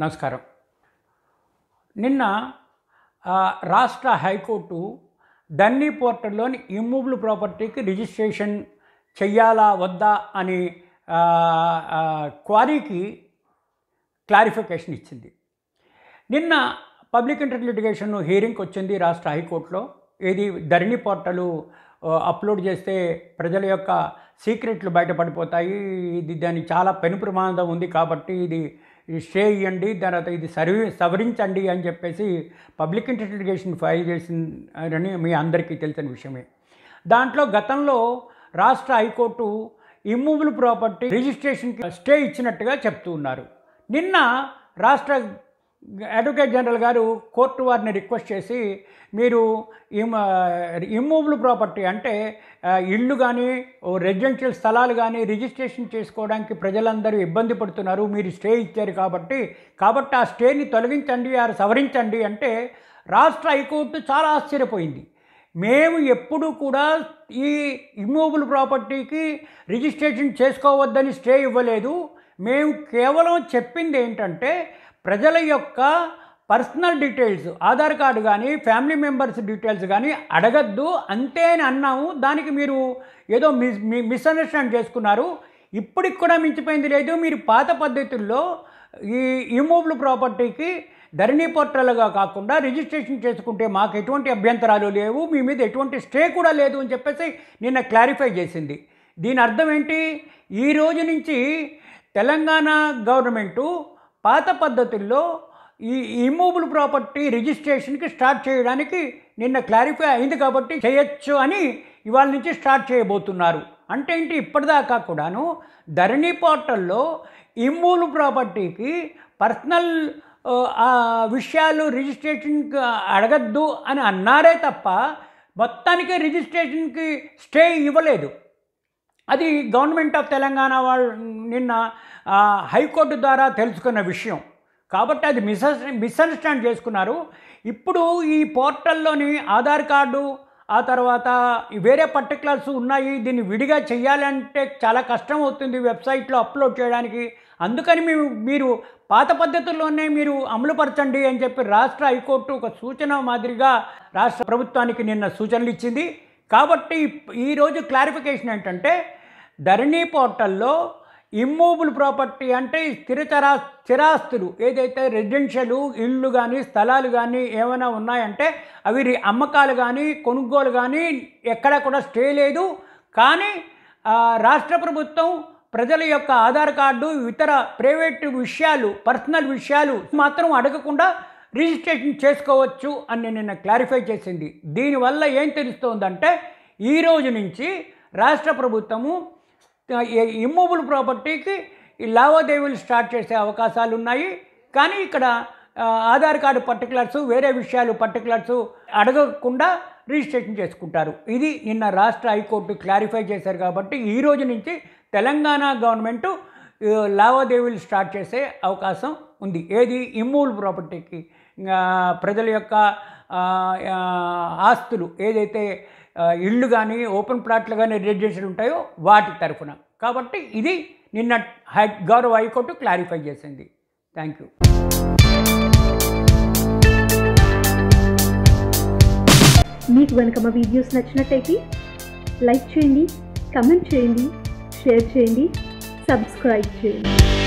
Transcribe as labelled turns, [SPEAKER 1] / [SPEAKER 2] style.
[SPEAKER 1] నమస్కారం నిన్న రాష్ట్ర హైకోర్టు డన్నీ పోర్టల్లోని ఇమ్మూబుల్ ప్రాపర్టీకి రిజిస్ట్రేషన్ చెయ్యాలా వద్దా అని క్వారీకి క్లారిఫికేషన్ ఇచ్చింది నిన్న పబ్లిక్ ఇంటర్ లిటిగేషన్ హియరింగ్కి వచ్చింది రాష్ట్ర హైకోర్టులో ఇది ధరణి పోర్టలు అప్లోడ్ చేస్తే ప్రజల యొక్క సీక్రెట్లు బయటపడిపోతాయి ఇది దాని చాలా పెను ప్రమాదం ఉంది కాబట్టి ఇది స్టే ఇవ్వండి తర్వాత ఇది సర్వీ సవరించండి అని చెప్పేసి పబ్లిక్ ఇంటర్గేషన్ ఫైల్ చేసిందని మీ అందరికీ తెలిసిన విషయమే దాంట్లో గతంలో రాష్ట్ర హైకోర్టు ఇమ్మూబుల్ ప్రాపర్టీ రిజిస్ట్రేషన్కి స్టే ఇచ్చినట్టుగా చెప్తూ ఉన్నారు నిన్న రాష్ట్ర అడ్వకేట్ జనరల్ గారు కోర్టు వారిని రిక్వెస్ట్ చేసి మీరు ఇమ్మూవబుల్ ప్రాపర్టీ అంటే ఇళ్ళు కానీ రెసిడెన్షియల్ స్థలాలు కానీ రిజిస్ట్రేషన్ చేసుకోవడానికి ప్రజలందరూ ఇబ్బంది పడుతున్నారు మీరు స్టే ఇచ్చారు కాబట్టి కాబట్టి ఆ స్టేని తొలగించండి ఆ సవరించండి అంటే రాష్ట్ర హైకోర్టు చాలా ఆశ్చర్యపోయింది మేము ఎప్పుడూ కూడా ఈ ఇమ్మూవబుల్ ప్రాపర్టీకి రిజిస్ట్రేషన్ చేసుకోవద్దని స్టే ఇవ్వలేదు మేము కేవలం చెప్పింది ఏంటంటే ప్రజల యొక్క పర్సనల్ డీటెయిల్స్ ఆధార్ కార్డు కానీ ఫ్యామిలీ మెంబర్స్ డీటెయిల్స్ కానీ అడగద్దు అంతే అని అన్నాము దానికి మీరు ఏదో మిస్ మిస్అండర్స్టాండ్ చేసుకున్నారు ఇప్పటికి కూడా మించిపోయింది లేదు మీరు పాత పద్ధతుల్లో ఈ ఇమూవబుల్ ప్రాపర్టీకి ధరణి పోర్టల్గా కాకుండా రిజిస్ట్రేషన్ చేసుకుంటే మాకు ఎటువంటి అభ్యంతరాలు లేవు మీ మీద ఎటువంటి స్టే కూడా లేదు అని చెప్పేసి నిన్న క్లారిఫై చేసింది దీని అర్థం ఏంటి ఈ రోజు నుంచి తెలంగాణ గవర్నమెంటు పాత పద్ధతుల్లో ఈ ఇమ్మూబుల్ ప్రాపర్టీ రిజిస్ట్రేషన్కి స్టార్ట్ చేయడానికి నిన్న క్లారిఫై అయింది కాబట్టి చేయొచ్చు అని ఇవాళ నుంచి స్టార్ట్ చేయబోతున్నారు అంటే ఏంటి ఇప్పటిదాకా కూడాను ధరణి పోర్టల్లో ఇమ్మూలు ప్రాపర్టీకి పర్సనల్ విషయాలు రిజిస్ట్రేషన్ అడగద్దు అని అన్నారే తప్ప మొత్తానికి రిజిస్ట్రేషన్కి స్టే ఇవ్వలేదు అది గవర్నమెంట్ ఆఫ్ తెలంగాణ వాళ్ళు నిన్న హైకోర్టు ద్వారా తెలుసుకున్న విషయం కాబట్టి అది మిస్ మిస్అండర్స్టాండ్ చేసుకున్నారు ఇప్పుడు ఈ పోర్టల్లోని ఆధార్ కార్డు ఆ తర్వాత వేరే పర్టికులర్స్ ఉన్నాయి దీన్ని విడిగా చేయాలంటే చాలా కష్టం అవుతుంది వెబ్సైట్లో అప్లోడ్ చేయడానికి అందుకని మేము మీరు పాత పద్ధతుల్లోనే మీరు అమలుపరచండి అని చెప్పి రాష్ట్ర హైకోర్టు ఒక సూచన మాదిరిగా రాష్ట్ర ప్రభుత్వానికి నిన్న సూచనలు ఇచ్చింది కాబట్టి ఈరోజు క్లారిఫికేషన్ ఏంటంటే ధరణి పోర్టల్లో ఇమ్మూబుల్ ప్రాపర్టీ అంటే స్థిరతరా స్థిరాస్తులు ఏదైతే రెసిడెన్షియల్ ఇళ్ళు కానీ స్థలాలు కానీ ఏమైనా ఉన్నాయంటే అవి అమ్మకాలు కానీ కొనుగోలు కానీ ఎక్కడ కూడా స్టే లేదు కానీ రాష్ట్ర ప్రభుత్వం ప్రజల యొక్క ఆధార్ కార్డు ఇతర ప్రైవేటు విషయాలు పర్సనల్ విషయాలు మాత్రం అడగకుండా రిజిస్ట్రేషన్ చేసుకోవచ్చు అని నిన్న క్లారిఫై చేసింది దీనివల్ల ఏం తెలుస్తోందంటే ఈ రోజు నుంచి రాష్ట్ర ప్రభుత్వము ఇమ్మూబుల్ ప్రాపర్టీకి ఈ లావాదేవీలు స్టార్ట్ చేసే అవకాశాలు ఉన్నాయి కానీ ఇక్కడ ఆధార్ కార్డు పర్టికులర్స్ వేరే విషయాలు పర్టికులర్స్ అడగకుండా రిజిస్ట్రేషన్ చేసుకుంటారు ఇది నిన్న రాష్ట్ర హైకోర్టు క్లారిఫై చేశారు కాబట్టి ఈ రోజు నుంచి తెలంగాణ గవర్నమెంట్ లావాదేవీలు స్టార్ట్ చేసే అవకాశం ఉంది ఏది ఇమ్మూల్ ప్రాపర్టీకి ప్రజల యొక్క ఆస్తులు ఏదైతే ఇళ్ళు కానీ ఓపెన్ ప్లాట్లు కానీ రిజిస్ట్రేషన్ ఉంటాయో వాటి తరఫున కాబట్టి ఇది నిన్న హై గౌరవ హైకోర్టు క్లారిఫై చేసింది థ్యాంక్ యూ మీకు కనుక మా వీడియోస్ నచ్చినట్టయితే లైక్ చేయండి కమెంట్ చేయండి షేర్ చేయండి సబ్స్క్రైబ్ చేయండి